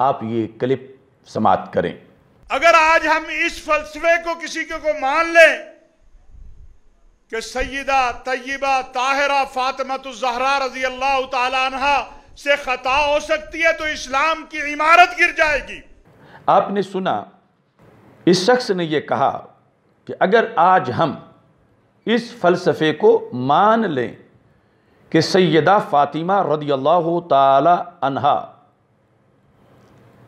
आप ये क्लिप समाप्त करें अगर आज हम इस फलसफे को किसी को, को मान लें कि सयदा तय्यबा ताहरा फातिमा जहरा रजी अल्लाह तहा से खता हो सकती है तो इस्लाम की इमारत गिर जाएगी आपने सुना इस शख्स ने यह कहा कि अगर आज हम इस फलसफे को मान लें कि सैदा फ़ातिमा रदी अल्लाह तहा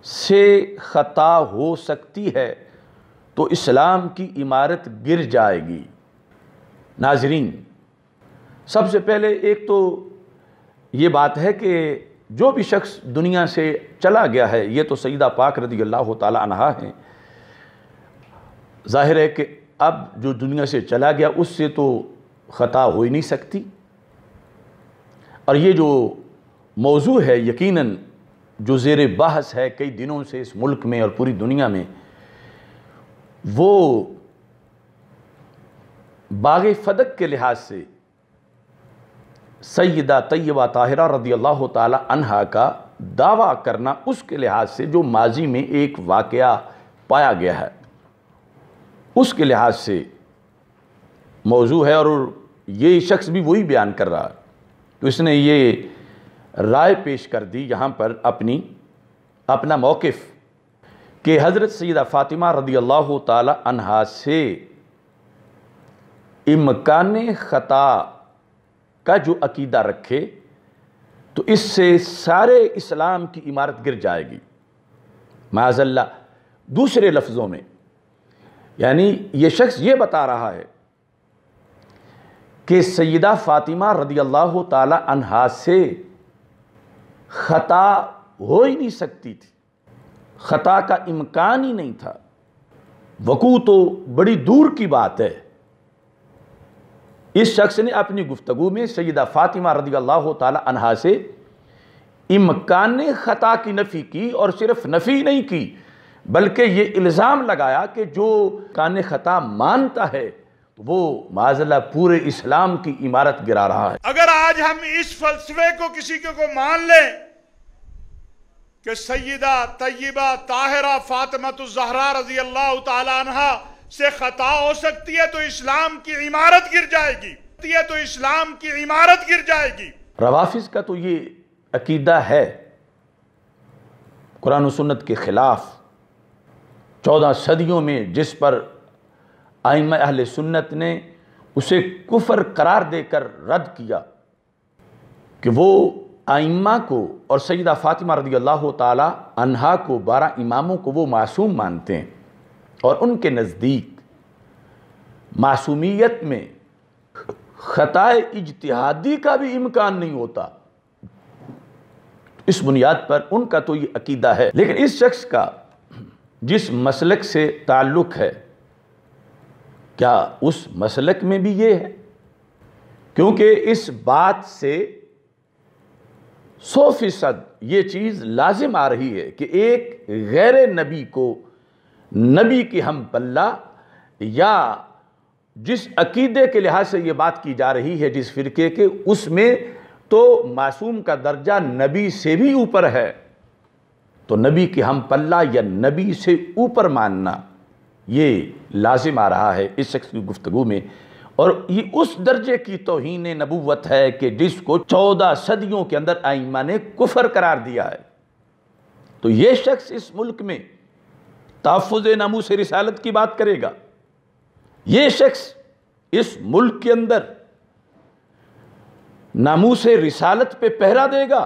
से ख़ता हो सकती है तो इस्लाम की इमारत गिर जाएगी नाजरीन सबसे पहले एक तो ये बात है कि जो भी शख्स दुनिया से चला गया है ये तो सईदा पाक रदी अल्लाह तहा हैं ज़ाहिर है कि अब जो दुनिया से चला गया उससे तो ख़ता हो ही नहीं सकती और ये जो मौजू है यकीनन जो जेर बहस है कई दिनों से इस मुल्क में और पूरी दुनिया में वो बाग फदक के लिहाज से सैदा तय्यबा ताहिरा रदी अल्लाह तहा का दावा करना उसके लिहाज से जो माजी में एक वाक़ पाया गया है उसके लिहाज से मौजू है और ये शख्स भी वही बयान कर रहा है तो इसने ये राय पेश कर दी यहाँ पर अपनी अपना मौक़ कि हज़रत सैदा फ़ातिमा रदी अल्लाह तहा से इमकान ख़ता का जो अकीदा रखे तो इससे सारे इस्लाम की इमारत गिर जाएगी माजल्ला दूसरे लफ्ज़ों में यानी ये शख्स ये बता रहा है कि सैदा फ़ातिमा रदी अल्लाह तहा से ख़ता हो ही नहीं सकती थी ख़ता का इम्कान ही नहीं था वकू तो बड़ी दूर की बात है इस शख्स ने अपनी गुफ्तगु में सयदा फ़ातिमा रदी अल्लाह तहा से इम्कान ख़ता की नफ़ी की और सिर्फ नफ़ी नहीं की बल्कि ये इल्ज़ाम लगाया कि जो कान ख़ता मानता है तो वो माजला पूरे इस्लाम की इमारत गिरा रहा है अगर आज हम इस फलसफे को किसी को, को मान लें कि सैदा तयबा ताहरा फातमत जहरा रजी अल्लाह तहा से खता हो सकती है तो इस्लाम की इमारत गिर जाएगी तो इस्लाम की इमारत गिर जाएगी रवाफिज का तो ये अकीदा है कुरान सुन्नत के खिलाफ चौदह सदियों में जिस पर आइम अहल सुन्नत ने उसे कुफर करार देकर रद्द किया कि वो आइम्मा को और सईदा फ़ातिमा रदी अल्लाह तहा को बारह इमामों को वो मासूम मानते हैं और उनके नज़दीक मासूमियत में ख़ताए इजतहादी का भी इम्कान नहीं होता इस बुनियाद पर उनका तो ये अकीदा है लेकिन इस शख्स का जिस मसलक से ताल्लुक़ है क्या उस मसलक में भी ये है क्योंकि इस बात से सौ फीसद ये चीज़ लाजिम आ रही है कि एक गैर नबी को नबी की हम पल्ला या जिस अकीदे के लिहाज से ये बात की जा रही है जिस फ़िरके के उसमें तो मासूम का दर्जा नबी से भी ऊपर है तो नबी की हम पल्ला या नबी से ऊपर मानना ये लाजिम आ रहा है इस शख्स की गुफ्तु में और ये उस दर्जे की तोहन नबूवत है कि जिसको चौदह सदियों के अंदर आइमा ने कुफर करार दिया है तो ये शख्स इस मुल्क में तहफ़ नामू से रिसालत की बात करेगा ये शख्स इस मुल्क के अंदर नामू से रिसालत पे पहरा देगा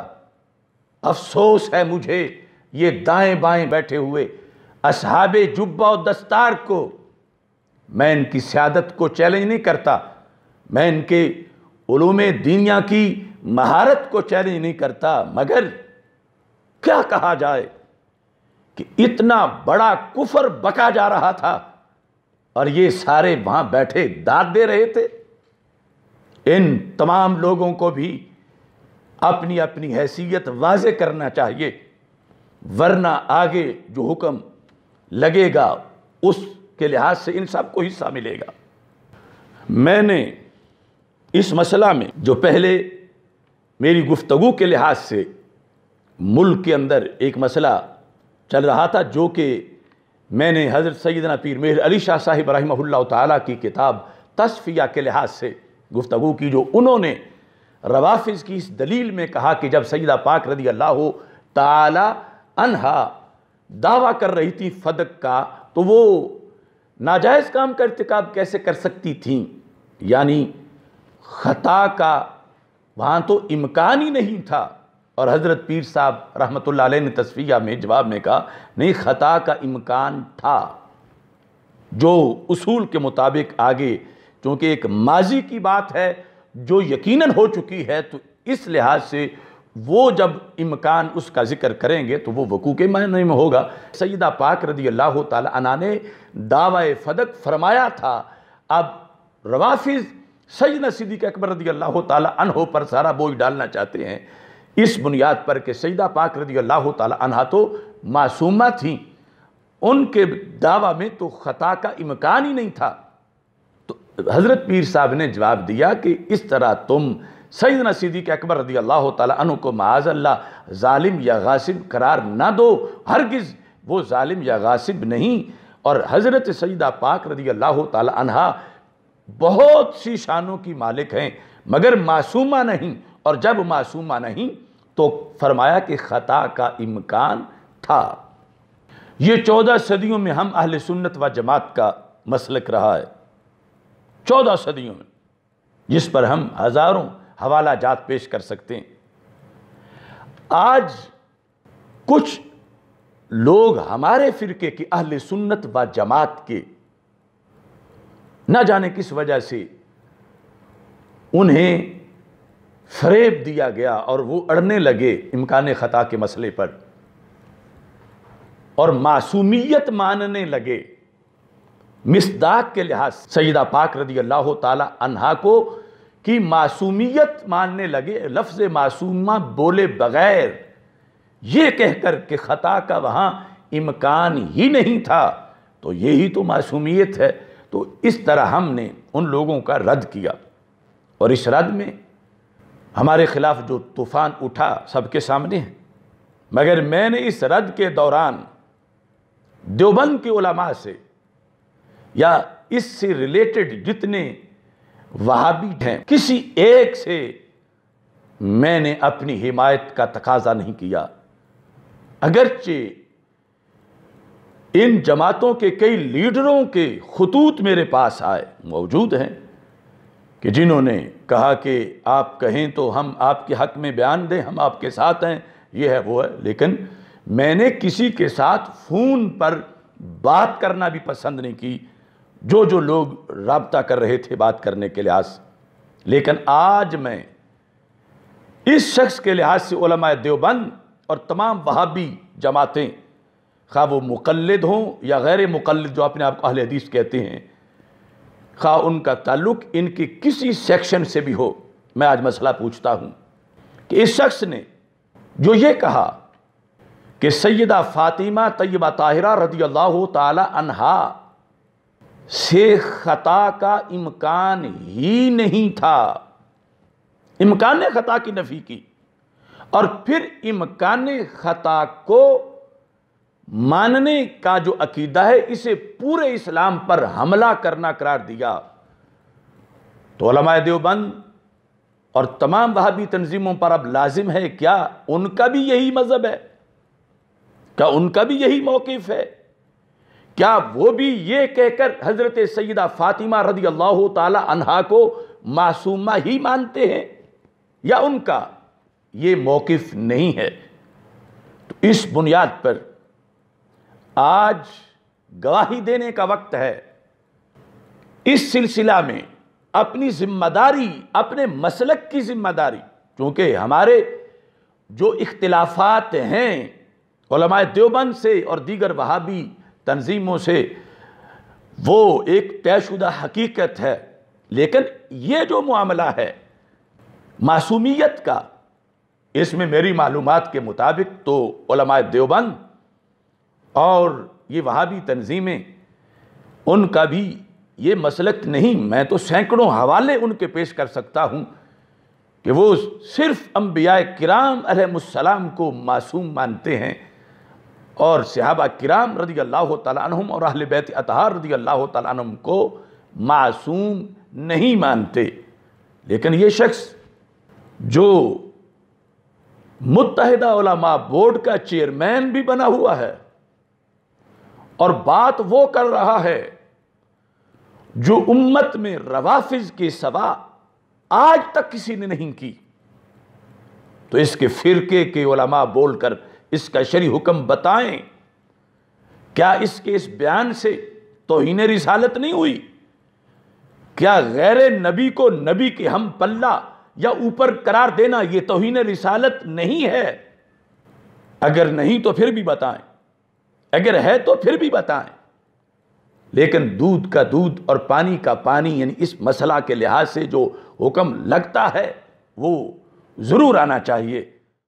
अफसोस है मुझे ये दाएं बाएं बैठे हुए असहाब जुब्बा और दस्तार को मैं इनकी सियादत को चैलेंज नहीं करता मैं इनके उलूम दीनिया की महारत को चैलेंज नहीं करता मगर क्या कहा जाए कि इतना बड़ा कुफर बका जा रहा था और ये सारे वहाँ बैठे दाद दे रहे थे इन तमाम लोगों को भी अपनी अपनी हैसियत वाज करना चाहिए वरना आगे जो हुक्म लगेगा उसके लिहाज से इन सब को हिस्सा मिलेगा मैंने इस मसला में जो पहले मेरी गुफ्तगु के लिहाज से मुल्क के अंदर एक मसला चल रहा था जो कि मैंने हज़रत सैदना पीर मेहर अली शाह साहिब रही ताली की किताब तस्फिया के लिहाज से गुफ्तगु की जो उन्होंने रवाफिज की इस दलील में कहा कि जब सैदा पाक रदी अल्लाह ताला अनहा दावा कर रही थी फदक का तो वो नाजायज़ काम का इरतकब कैसे कर सकती थी यानी ख़ता का वहाँ तो इम्कान ही नहीं था और हज़रत पीर साहब रहमत ने तस्वीर में जवाब में कहा नहीं ख़ता का इम्कान था जो उसूल के मुताबिक आगे चूँकि एक माजी की बात है जो यकीनन हो चुकी है तो इस लिहाज से वो जब इमकान उसका जिक्र करेंगे तो वो वकू के मायने में होगा सईदा पाक रदी अल्लाह तला ने दावा फदक फरमाया था अब रवाफिज सईद सिद्दीक अकबर रदी अल्लाह तहो पर सारा बोझ डालना चाहते हैं इस बुनियाद पर कि सईदा पाक रदी अल्लाह तहा तो मासूमा थी उनके दावा में तो ख़ता का इम्कान ही नहीं था तो हज़रत पीर साहब ने जवाब दिया कि इस तरह तुम सईद सीदी के अकबर रदी अल्लाह तु को माजल्ला ालिम या गासिब करार ना दो हरगिज़ वो ालिम या गासिब नहीं और हज़रत सईदा पाक रदी अल्लाह तहा बहुत सी शानों की मालिक हैं मगर मासूमा नहीं और जब मासूमा नहीं तो फरमाया कि ख़ता का इम्कान था ये चौदह सदियों में हम अहल सुन्नत व जमात का मसलक रहा है चौदह सदियों में जिस पर हम हज़ारों हवाला जात पेश कर सकते हैं आज कुछ लोग हमारे फ़िरके की अहल सुन्नत व जमात के न जाने किस वजह से उन्हें फरेब दिया गया और वो अड़ने लगे इम्कान ख़ता के मसले पर और मासूमियत मानने लगे मिसदाक के लिहाज सईदा पाक रदी अल्लाह तला को कि मासूमियत मानने लगे लफ्ज़ मासूमा बोले बगैर ये कहकर के ख़ता का वहाँ इम्कान ही नहीं था तो यही तो मासूमियत है तो इस तरह हमने उन लोगों का रद्द किया और इस रद्द में हमारे ख़िलाफ़ जो तूफ़ान उठा सबके सामने है मगर मैंने इस रद्द के दौरान देवबंद के उलमा से या इससे रिलेटेड जितने वहाबी हैं किसी एक से मैंने अपनी हिमायत का तकाजा नहीं किया अगरचे इन जमातों के कई लीडरों के खतूत मेरे पास आए मौजूद हैं कि जिन्होंने कहा कि आप कहें तो हम आपके हक में बयान दें हम आपके साथ हैं यह है वो है लेकिन मैंने किसी के साथ फ़ोन पर बात करना भी पसंद नहीं की जो जो लोग रबता कर रहे थे बात करने के लिहाज से लेकिन आज मैं इस शख्स के लिहाज से ओलमा देवबंद और तमाम वहाबी जमातें खा वो मुकलद हों या गैर मुकलद जो अपने आप को अहले हदीस कहते हैं खा उनका ताल्लुक इनके किसी सेक्शन से भी हो मैं आज मसला पूछता हूँ कि इस शख्स ने जो ये कहा कि सैदा फ़ातिमा तय्यबा ताहिरा रदी अल्लाह तहा से ख़ता का इम्कान ही नहीं था इम्कान ख़ता की नफ़ी की और फिर इम्कान ख़ता को मानने का जो अकीदा है इसे पूरे इस्लाम पर हमला करना करार दिया तो देवबंद और तमाम वहाबी तंजीमों पर अब लाजिम है क्या उनका भी यही मज़हब है क्या उनका भी यही मौकफ है क्या वो भी ये कहकर हज़रत सैदा फ़ातिमा रदी अल्लाह तहा को मासूमा ही मानते हैं या उनका ये मौकफ नहीं है तो इस बुनियाद पर आज गवाही देने का वक्त है इस सिलसिला में अपनी ज़िम्मेदारी अपने मसलक की ज़िम्मेदारी क्योंकि हमारे जो इख्तलाफात हैं देवबंद से और दीगर वहाबी तनजीमों से वो एक तयशुदा हकीकत है लेकिन ये जो मामला है मासूमियत का इसमें मेरी मालूम के मुताबिक तो देवबंद और ये वहाबी तनजीमें उनका भी ये मसलक नहीं मैं तो सैकड़ों हवाले उनके पेश कर सकता हूँ कि वो सिर्फ़ अम्बिया कराम को मासूम मानते हैं और सहाबा किराम रदी अल्लाह तम और अहल बैत अतहार रदी अल्लाह तम को मासूम नहीं मानते लेकिन ये शख्स जो मुतहदा बोर्ड का चेयरमैन भी बना हुआ है और बात वो कर रहा है जो उम्मत में रवाफिज के सवा आज तक किसी ने नहीं की तो इसके फिरके के ओलामा बोलकर इसका शरी हुक्म बताएं क्या इसके इस बयान से तोहन रिसालत नहीं हुई क्या गैर नबी को नबी के हम पल्ला या ऊपर करार देना ये तोहन रिसालत नहीं है अगर नहीं तो फिर भी बताएं अगर है तो फिर भी बताएं लेकिन दूध का दूध और पानी का पानी यानी इस मसला के लिहाज से जो हुक्म लगता है वो ज़रूर आना चाहिए